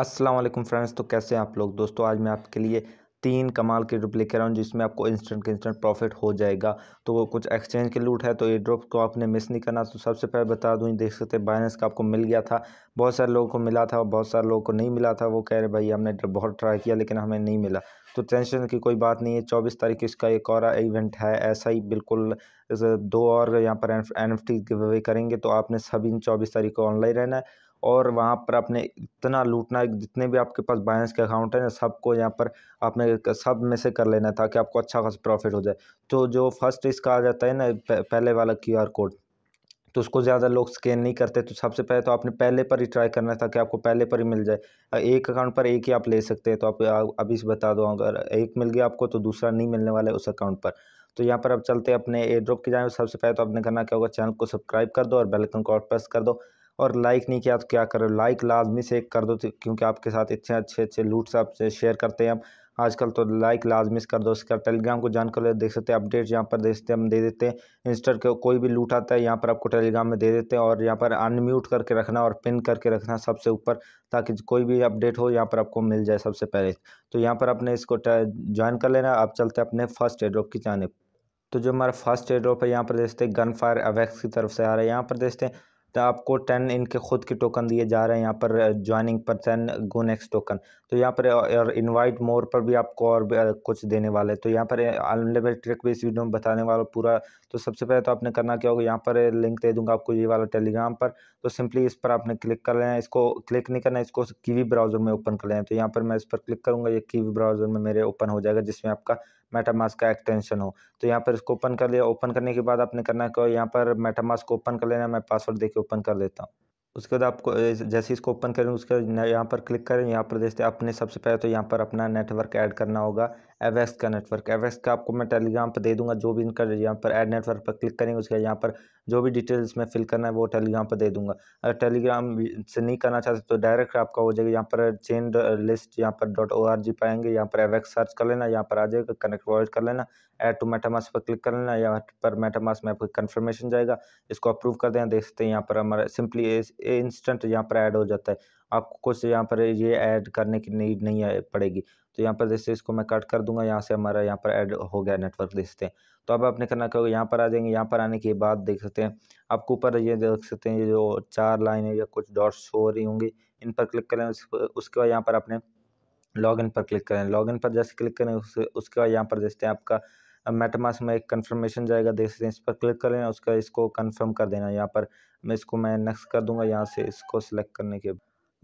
अस्सलाम वालेकुम फ्रेंड्स तो कैसे हैं आप लोग दोस्तों आज मैं आपके लिए तीन कमाल के ड्रिप लेकर आऊँ हूँ जिसमें आपको इंस्टेंट इंस्टेंट प्रॉफिट हो जाएगा तो वो कुछ एक्सचेंज के लूट है तो ये ड्रॉप को आपने मिस नहीं करना तो सबसे पहले बता दूँ देख सकते हैं बाइनेंस का आपको मिल गया था बहुत सारे लोगों को मिला था और बहुत सारे लोगों को नहीं मिला था वो कह रहे भाई हमने बहुत ट्राई किया लेकिन हमें नहीं मिला तो टेंशन की कोई बात नहीं है चौबीस तारीख इसका एक और इवेंट है ऐसा ही बिल्कुल दो और यहाँ पर एन एफ टी करेंगे तो आपने सभी चौबीस तारीख को ऑनलाइन रहना है और वहाँ पर आपने इतना लूटना जितने भी आपके पास बायंस के अकाउंट हैं सबको यहाँ पर आपने सब में से कर लेना ताकि आपको अच्छा खासा प्रॉफिट हो जाए तो जो फर्स्ट इसका आ जाता है ना पहले वाला आर कोड तो उसको ज़्यादा लोग स्कैन नहीं करते तो सबसे पहले तो आपने पहले पर ही ट्राई करना था कि आपको पहले पर ही मिल जाए एक अकाउंट पर एक ही आप ले सकते हैं तो आप अभी से बता दो अगर एक मिल गया आपको तो दूसरा नहीं मिलने वाला है उस अकाउंट पर तो यहाँ पर अब चलते हैं अपने एयर ड्रॉप की जाए सबसे पहले तो आपने करना क्या होगा चैनल को सब्सक्राइब कर दो और बेलकन को प्रेस कर दो और लाइक नहीं किया तो क्या करो लाइक लाजमी से कर दो तो क्योंकि आपके साथ इतने अच्छे अच्छे लूट्स आप शेयर करते हैं हम आजकल तो लाइक लाजमी कर दो इसका टेलीग्राम को जान कर देख सकते हैं अपडेट यहाँ पर देखते सकते हैं हम दे देते हैं इंस्टर को कोई भी लूट आता है यहाँ पर आपको टेलीग्राम में दे देते हैं और यहाँ पर अनम्यूट करके रखना और पिन करके रखना सबसे ऊपर ताकि कोई भी अपडेट हो यहाँ पर आपको मिल जाए सबसे पहले तो यहाँ पर आपने इसको ज्वाइन कर लेना आप चलते हैं अपने फर्स्ट एड्रॉप की जानब तो जो हमारा फर्स्ट एड्रॉप है यहाँ पर देखते हैं गन फायर अवैक्स की तरफ से आ रहा है यहाँ पर देखते हैं तो आपको टेन इनके खुद के टोकन दिए जा रहे हैं यहाँ पर ज्वाइनिंग पर टेन गो नेक्स्ट टोकन तो यहाँ पर और इनवाइट मोर पर भी आपको और भी कुछ देने वाले तो यहाँ पर अनलिमिटेड ट्रिक भी इस वीडियो में बताने वाला पूरा तो सबसे पहले तो आपने करना क्या होगा यहाँ पर लिंक दे दूँगा आपको ये वाला टेलीग्राम पर तो सिंपली इस पर आपने क्लिक कर लेना है इसको क्लिक नहीं करना है इसको कीवी ब्राउज़र में ओपन कर लेना तो यहाँ पर मैं इस पर क्लिक करूँगा ये कीवी ब्राउज़र में मेरे ओपन हो जाएगा जिसमें आपका मेटामास्क का एक्सटेंशन हो तो यहाँ पर इसको ओपन कर लिया ओपन करने के बाद आपने करना है यहाँ पर मेटामास्क ओपन कर लेना मैं पासवर्ड देके ओपन कर लेता हूँ उसके बाद आपको जैसे इसको ओपन करें उसके बाद यहाँ पर क्लिक करें यहाँ पर देखते हैं अपने सबसे पहले तो यहाँ पर अपना नेटवर्क ऐड करना होगा एवेक्स का नेटवर्क एवेक्स का आपको मैं टेलीग्राम पर दे दूंगा जो भी इनका यहाँ पर ऐड नेटवर्क पर क्लिक करेंगे उसके यहाँ पर जो भी डिटेल्स में फिल करना है वो टेलीग्राम पर दे दूंगा अगर टेलीग्राम से नहीं करना चाहते तो डायरेक्ट आपका हो जाएगा यहाँ पर चेन लिस्ट यहाँ पर डॉट ओ आर जी पाएंगे यहाँ पर एवेक्स सर्च कर लेना यहाँ पर आ जाएगा कनेक्ट प्रोवाइड कर लेना ऐड टू मेटामास पर क्लिक कर लेना यहाँ पर मेटामास में आपको कन्फर्मेशन जाएगा इसको अप्रूव कर देना देख सकते हैं यहाँ पर हमारा सिंपली इंस्टेंट यहाँ पर ऐड हो जाता है आपको कुछ यहाँ पर ये ऐड करने की नीड नहीं पड़ेगी तो यहाँ पर जैसे इसको मैं कट कर दूंगा यहाँ से हमारा यहाँ पर ऐड हो गया नेटवर्क देख सकते हैं तो अब आपने करना क्या होगा यहाँ पर आ जाएंगे यहाँ पर आने के बाद देख सकते हैं आपको ऊपर ये देख सकते हैं ये जो चार लाइन है या कुछ डॉट्स हो रही होंगी इन पर क्लिक करें उसके बाद यहाँ पर आपने इन पर क्लिक करें लॉगिन पर जैसे क्लिक करें उस, उसके बाद यहाँ पर देखते हैं आपका मेटमास में एक कन्फर्मेशन जाएगा देख सकते हैं इस पर क्लिक करें उसका इसको कन्फर्म कर देना यहाँ पर मैं इसको मैं नेक्स्ट कर दूंगा यहाँ से इसको सिलेक्ट करने के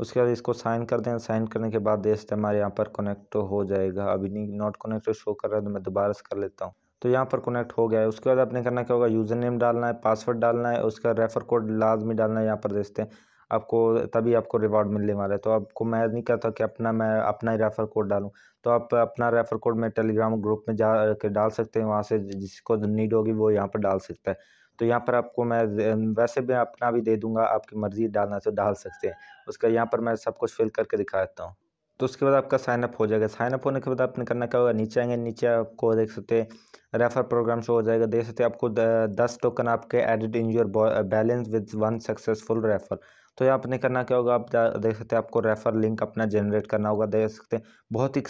उसके बाद इसको साइन कर दें साइन करने के बाद देख सकते हैं हमारे यहाँ पर कनेक्ट तो हो जाएगा अभी नहीं नॉट कनेक्ट शो कर रहा है तो मैं दोबारा से कर लेता हूँ तो यहाँ पर कनेक्ट हो गया है उसके बाद आपने करना क्या होगा यूज़र नेम डालना है पासवर्ड डालना है उसका रेफर कोड लाजमी डालना है यहाँ पर देखते हैं आपको तभी आपको रिवॉर्ड मिलने वाला है तो आपको मैं नहीं कहता कि अपना मैं अपना ही रेफ़र कोड डालूँ तो आप अपना रेफ़र कोड मैं टेलीग्राम ग्रुप में जा के डाल सकते हैं वहाँ से जिसको नीड होगी वो यहाँ पर डाल सकता है तो यहाँ पर आपको मैं वैसे भी अपना भी दे दूँगा आपकी मर्ज़ी डालना तो डाल सकते हैं उसका यहाँ पर मैं सब कुछ फिल करके दिखा देता हूँ तो उसके बाद आपका साइनअप हो जाएगा साइनअप होने के बाद आपने करना क्या होगा नीचे आएंगे नीचे आपको देख सकते हैं रेफर प्रोग्राम शो हो जाएगा देख सकते हैं आपको दस टोकन आपके added in your balance with one successful refer तो यहाँ आपने करना क्या होगा आप देख सकते हैं आपको रेफर लिंक अपना जनरेट करना होगा देख सकते हैं बहुत ही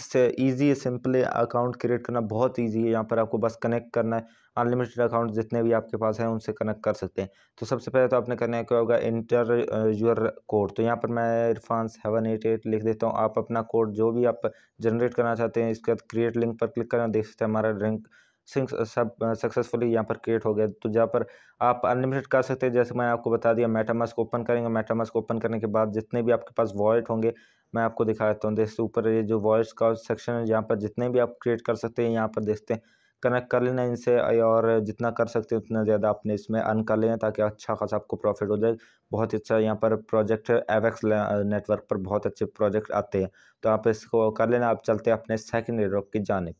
ईजी है सिंपली अकाउंट क्रिएट करना बहुत ईजी है यहाँ पर आपको बस कनेक्ट करना है अनलिमिटेड अकाउंट जितने भी आपके पास हैं उनसे कनेक्ट कर सकते हैं तो सबसे पहले तो आपने करना क्या होगा इंटर यूर कोड तो यहाँ पर मैं इरफान सेवन एट एट लिख देता हूँ आप अपना कोड जो भी आप जनरेट करना चाहते हैं इसके बाद क्रिएट लिंक पर क्लिक करना देख सकते हैं हमारा लिंक सब सक्सेसफुली यहाँ पर क्रिएट हो गया तो जहाँ पर आप अनलिमिटेड कर सकते हैं जैसे मैंने आपको बता दिया मेटामास्क ओपन करेंगे मेटामास्क ओपन करने के बाद जितने भी आपके पास वॉलेट होंगे मैं आपको दिखा देता हूँ देखते ऊपर ये जो वॉलेट्स का सेक्शन है यहाँ पर जितने भी आप क्रिएट कर सकते हैं यहाँ पर देखते हैं कनेक्ट कर लेना इनसे और जितना कर सकते हैं उतना ज़्यादा आपने इसमें अर्न कर लेना ताकि अच्छा खासा आपको प्रॉफिट हो जाए बहुत अच्छा यहाँ पर प्रोजेक्ट एवेक्स नेटवर्क पर बहुत अच्छे प्रोजेक्ट आते हैं तो आप इसको कर लेना आप चलते हैं अपने सेकेंड नेटवर्क की जाने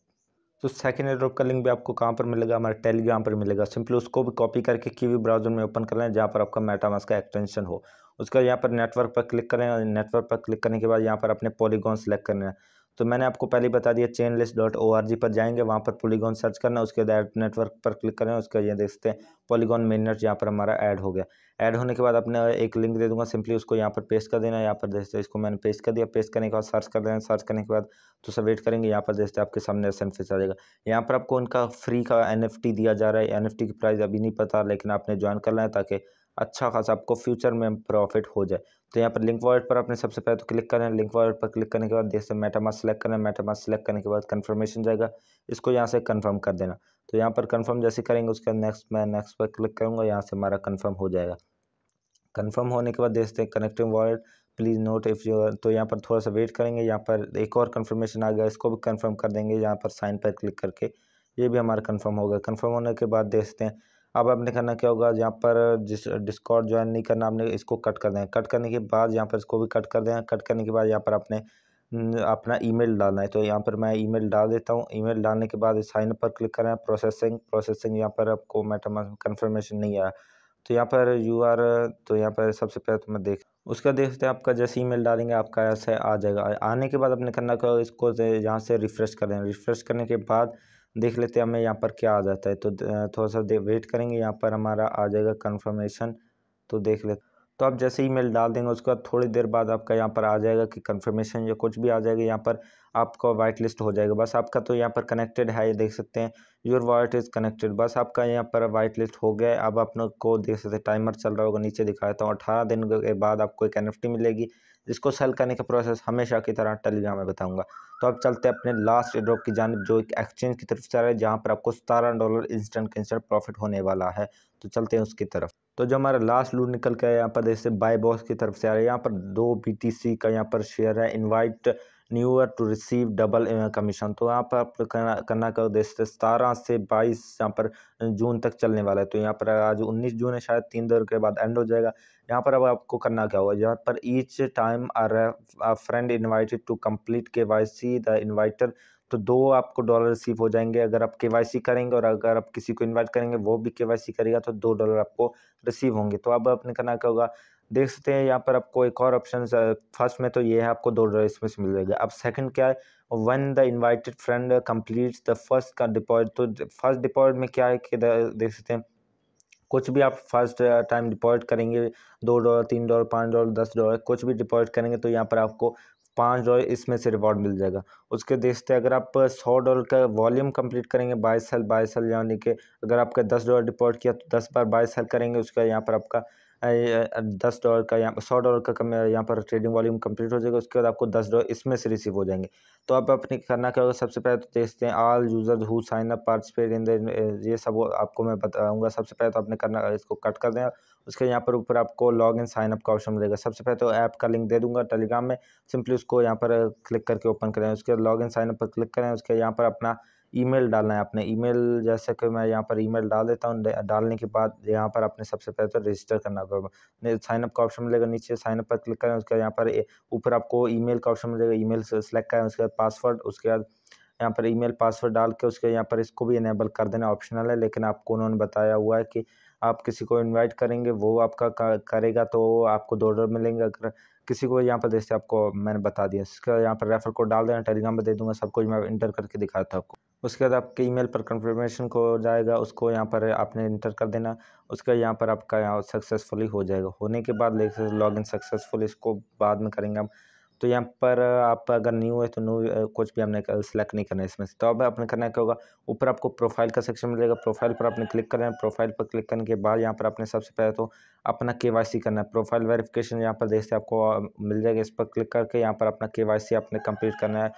तो सेकेंड एड्रॉप का लिंक भी आपको कहाँ पर मिलेगा हमारे टेलीग्राम पर मिलेगा सिंपली उसको भी कॉपी करके कीवी ब्राउजर में ओपन कर लें जहाँ पर आपका मेटामास का एक्सटेंशन हो उसका यहाँ पर नेटवर्क पर क्लिक करें और नेटवर्क पर क्लिक करने के बाद यहाँ पर अपने पॉलीगॉन सेलेक्ट करना है तो मैंने आपको पहले बता दिया चेनलेस डॉट ओ आर जी पर जाएंगे वहाँ पर पोलीगॉन सर्च करना उसके बाद नेटवर्क पर क्लिक करें उसके ये देखते हैं पोलीगॉन मिनट यहाँ पर हमारा ऐड हो गया ऐड होने के बाद अपने एक लिंक दे दूंगा सिंपली उसको यहाँ पर पेस्ट कर देना यहाँ पर देखते इसको मैंने पेस्ट कर दिया पेस्ट करने के बाद सर्च कर देना सर्च करने के बाद तो सब वेट करेंगे यहाँ पर देखते आपके सामने एसन फेस आ जाएगा यहाँ पर आपको उनका फ्री का एन दिया जा रहा है एन की प्राइस अभी नहीं पता लेकिन आपने ज्वाइन करना है ताकि अच्छा खासा आपको फ्यूचर में प्रॉफिट हो जाए तो यहाँ पर लिंक वॉलेट पर आपने सबसे पहले तो क्लिक करना है लिंक वॉलेट पर क्लिक करने के बाद जैसे से मेटामास सेलेक्ट करना है मेटामास सेलेक्ट करने के बाद कन्फर्मेशन जाएगा इसको यहाँ से कन्फर्म कर देना तो यहाँ पर कन्फर्म जैसे करेंगे उसके बाद नेक्स्ट मैं नेक्स्ट पर क्लिक करूँगा यहाँ से हमारा कन्फर्म हो जाएगा कन्फर्म होने के बाद देखते हैं connecting wallet please note if you तो यहाँ पर थोड़ा सा वेट करेंगे यहाँ पर एक और कन्फर्मेशन आ गया इसको भी कन्फर्म कर देंगे यहाँ पर साइन पर क्लिक करके ये भी हमारा हो होगा कन्फर्म होने के बाद देखते हैं अब आपने करना क्या होगा यहाँ पर जिस डिस्कॉर्ड ज्वाइन नहीं करना आपने इसको कट कर दें कट करने के बाद यहाँ पर इसको भी कट कर दें कट करने के बाद यहाँ पर आपने अपना ईमेल डालना है तो यहाँ पर मैं ईमेल डाल देता हूँ ईमेल डालने के बाद साइन अप पर क्लिक करें प्रोसेसिंग प्रोसेसिंग यहाँ पर आपको मैटम कन्फर्मेशन नहीं आया तो यहाँ पर यू आर तो यहाँ पर सबसे पहले तो मैं देख उसका देखते हैं आपका जैसे ईमेल डालेंगे आपका ऐसा आ जाएगा आने के बाद अपने करना क्या इसको यहाँ से रिफ़्रेश कर रिफ़्रेश करने के बाद देख लेते हैं हमें यहाँ पर क्या आ जाता है तो थोड़ा सा वेट करेंगे यहाँ पर हमारा आ जाएगा कन्फर्मेशन तो देख लेते तो आप जैसे ही मेल डाल देंगे उसके बाद थोड़ी देर बाद आपका यहाँ पर आ जाएगा कि कन्फर्मेशन या कुछ भी आ जाएगा यहाँ पर आपका वाइट लिस्ट हो जाएगा बस आपका तो यहाँ पर कनेक्टेड है ये देख सकते हैं योर वाइट इज़ कनेक्टेड बस आपका यहाँ पर वाइट लिस्ट हो गया अब आपने को देख सकते हैं टाइमर चल रहा होगा नीचे दिखाया था अठारह दिन के बाद आपको एक एन मिलेगी जिसको सेल करने का प्रोसेस हमेशा की तरह टेलीग्राम में बताऊँगा तो अब चलते हैं अपने लास्ट ड्रॉप की जानब जो एक एक्सचेंज की तरफ से आ रहा है जहाँ पर आपको सतारह डॉलर इंस्टेंट के इंस्टेंट प्रॉफिट होने वाला है तो चलते हैं उसकी तरफ तो जो हमारा लास्ट लूट निकल के यहाँ पर जैसे बाय बॉस की तरफ से आ रहा है यहाँ पर दो बी का यहाँ पर शेयर है invite newer to receive double commission तो यहाँ पर आप करना करना करो जैसे सतारह से बाईस यहाँ पर जून तक चलने वाला है तो यहाँ पर आज उन्नीस जून है शायद तीन दिन के बाद एंड हो जाएगा यहाँ पर अब आपको करना क्या होगा यहाँ पर each time our friend invited to complete K Y C the inviter तो दो आपको डॉलर रिसीव हो जाएंगे अगर आप के करेंगे और अगर आप किसी को इन्वाइट करेंगे वो भी के करेगा तो दो डॉलर आपको रिसीव होंगे तो अब आपने करना क्या होगा देख सकते हैं यहाँ पर आपको एक और ऑप्शन फर्स्ट में तो ये है आपको दो डॉलर इसमें से मिल जाएगा अब सेकंड क्या है वन तो the invited friend complete the first का डिपॉजिट तो फर्स्ट डिपॉजिट में क्या है कि देख सकते हैं कुछ भी आप फर्स्ट टाइम डिपॉजिट करेंगे दो डॉलर तीन डॉलर पाँच डॉलर दस डॉलर कुछ भी डिपॉजिट करेंगे तो यहाँ पर आपको पाँच डॉलर इसमें से रिवॉर्ड मिल जाएगा उसके देखते अगर आप सौ डॉलर का वॉल्यूम कंप्लीट करेंगे बाईस साल बाईस साल यानी कि अगर आपका दस डॉलर डिपॉजिट किया तो दस बार बाईस साल करेंगे उसका यहाँ पर आपका दस डॉलर का यहाँ पर सौ डॉलर का कम यहाँ पर ट्रेडिंग वॉल्यूम कंप्लीट हो जाएगा उसके बाद आपको दस डॉलर इसमें से रिसीव हो जाएंगे तो आप अपने करना क्या होगा सबसे पहले तो देखते हैं all user who sign up participate in the ये सब आपको मैं बताऊंगा सबसे पहले तो आपने करना इसको कट कर दें उसके यहाँ पर ऊपर आपको लॉग इन साइन अप का ऑप्शन मिलेगा सबसे पहले तो ऐप का लिंक दे दूंगा टेलीग्राम में सिंपली उसको यहाँ पर क्लिक करके ओपन करें उसके बाद लॉग इन साइनअप पर क्लिक करें उसके यहाँ पर अपना ईमेल डालना है आपने ईमेल जैसे कि मैं यहाँ पर ईमेल डाल देता हूँ डालने के बाद यहाँ पर आपने सबसे पहले तो रजिस्टर करना होगा साइनअप का ऑप्शन मिलेगा नीचे साइनअप पर क्लिक करें उसके यहाँ पर ऊपर आपको ईमेल का ऑप्शन मिलेगा ईमेल सेलेक्ट करें उसके बाद पासवर्ड उसके बाद यहाँ पर ईमेल पासवर्ड डाल के उसके यहाँ पर इसको भी इनेबल कर देना ऑप्शनल है लेकिन आपको उन्होंने बताया हुआ है कि आप किसी को इन्वाइट करेंगे वो आपका करेगा तो आपको दो डॉलर मिलेंगे अगर किसी को यहाँ पर जैसे आपको मैंने बता दिया इसका यहाँ पर रेफर कोड डाल देना टेलीग्राम पर दे दूंगा सब कुछ मैं इंटर करके दिखाता हूँ आपको उसके बाद आपके ईमेल पर कंफर्मेशन को जाएगा उसको यहाँ पर आपने इंटर कर देना उसके यहाँ पर आपका यहाँ सक्सेसफुली हो जाएगा होने के बाद लॉग इन सक्सेसफुल इसको बाद में करेंगे आप तो यहाँ पर आप अगर न्यू है तो न्यू कुछ भी हमने सेलेक्ट नहीं करना है इसमें से तो अब आपने करना क्या होगा ऊपर आपको प्रोफाइल का सेक्शन मिलेगा प्रोफाइल पर आपने क्लिक करना है प्रोफाइल पर क्लिक करने के बाद यहाँ पर आपने सबसे पहले तो अपना के करना है प्रोफाइल वेरिफिकेशन यहाँ पर देखते आपको मिल जाएगा इस पर क्लिक करके यहाँ पर अपना के आपने कंप्लीट करना है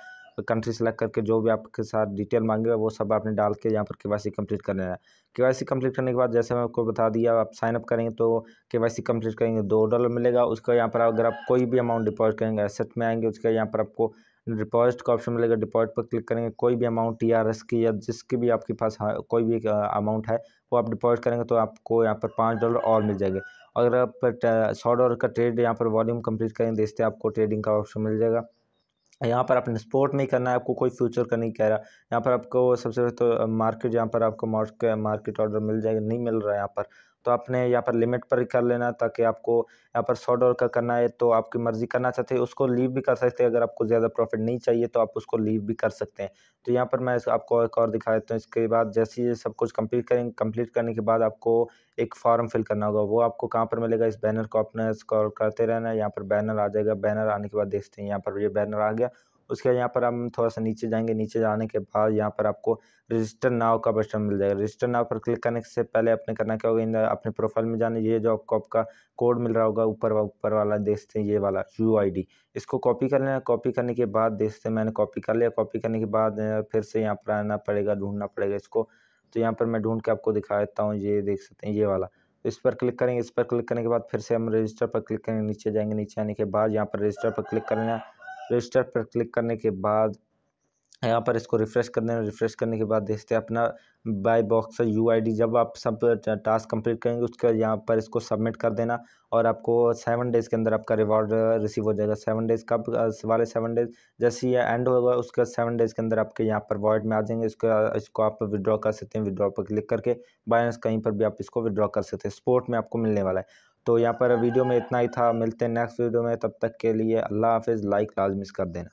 कंट्री सेलेक्ट करके जो भी आपके साथ डिटेल मांगेगा वो सब आपने डाल के यहाँ पर के वाई सी कंप्लीट कर लेना है के वाई सी कंप्लीट करने के बाद जैसे मैं आपको बता दिया आप साइनअप करेंगे तो के वाई सी कंप्लीट करेंगे दो डॉलर मिलेगा उसका यहाँ पर अगर आप कोई भी अमाउंट डिपॉजिट करेंगे एसेट में आएंगे उसका यहाँ पर आपको डिपॉजिट का ऑप्शन मिलेगा डिपॉजिट पर क्लिक करेंगे कोई भी अमाउंट आर एस की या जिसकी भी आपके पास हाँ, कोई भी अमाउंट है वो आप डिपॉजिट करेंगे तो आपको यहाँ पर पाँच डॉलर और मिल जाएंगे अगर आप सौ डॉलर का ट्रेड यहाँ पर वॉल्यूम कंप्लीट करेंगे देखते तो आपको ट्रेडिंग का ऑप्शन मिल जाएगा यहाँ पर आपने स्पोर्ट नहीं करना है आपको कोई फ्यूचर का नहीं कह रहा यहाँ पर आपको सबसे पहले तो मार्केट यहाँ पर आपको मार्केट ऑर्डर मिल जाएगा नहीं मिल रहा है यहाँ पर तो आपने यहाँ पर लिमिट पर कर लेना ताकि आपको यहाँ पर सौ डॉलर का करना है तो आपकी मर्ज़ी करना चाहते हैं उसको लीव भी कर सकते हैं अगर आपको ज़्यादा प्रॉफिट नहीं चाहिए तो आप उसको लीव भी कर सकते हैं तो यहाँ पर मैं आपको एक और दिखा देता हूँ इसके बाद जैसे ही सब कुछ कंप्लीट करेंगे कंप्लीट करने के बाद आपको एक फॉर्म फिल करना होगा वो आपको कहाँ पर मिलेगा इस बैनर को अपने स्कॉल करते रहना यहाँ पर बैनर आ जाएगा बैनर आने के बाद देखते हैं यहाँ पर ये यह बैनर आ गया उसके बाद यहाँ पर हम थोड़ा सा नीचे जाएंगे नीचे जाने के बाद यहाँ पर आपको रजिस्टर नाव का बटन मिल जाएगा रजिस्टर नाव पर क्लिक करने से पहले अपने करना क्या होगा अपने प्रोफाइल में जाने ये जो आपको आपका कोड मिल रहा होगा ऊपर ऊपर वाला देखते हैं ये वाला यू इसको कॉपी कर लेना कॉपी करने के बाद देखते मैंने कॉपी कर लिया कॉपी करने के बाद फिर से यहाँ पर आना पड़ेगा ढूंढना पड़ेगा इसको तो यहाँ पर मैं ढूंढ के आपको दिखा देता हूँ ये देख सकते हैं ये वाला तो इस पर क्लिक करेंगे इस पर क्लिक करने के बाद फिर से हम रजिस्टर पर क्लिक करेंगे नीचे जाएंगे नीचे आने के बाद यहाँ पर रजिस्टर पर क्लिक करना है रजिस्टर पर क्लिक करने के बाद यहाँ पर इसको रिफ़्रेश कर देना रिफ़्रेश करने के बाद देखते हैं अपना buy box U I D जब आप सब टास्क कंप्लीट करेंगे उसके बाद यहाँ पर इसको सबमिट कर देना और आपको सेवन डेज़ के अंदर आपका रिवॉर्ड रिसीव uh, हो जाएगा सेवन डेज़ कब uh, वाले सेवन डेज़ जैसे ये एंड होगा उसके बाद सेवन डेज़ के अंदर आपके यहाँ पर वॉलेट में आ जाएंगे इसको uh, इसको आप विदड्रॉ कर सकते हैं विदड्रॉ पर क्लिक करके बायस कहीं पर भी आप इसको विदड्रॉ कर सकते हैं स्पोर्ट में आपको मिलने वाला है तो यहाँ पर वीडियो में इतना ही था मिलते हैं नेक्स्ट वीडियो में तब तक के लिए अल्लाह हाफिज़ लाइक लाजमिस कर देना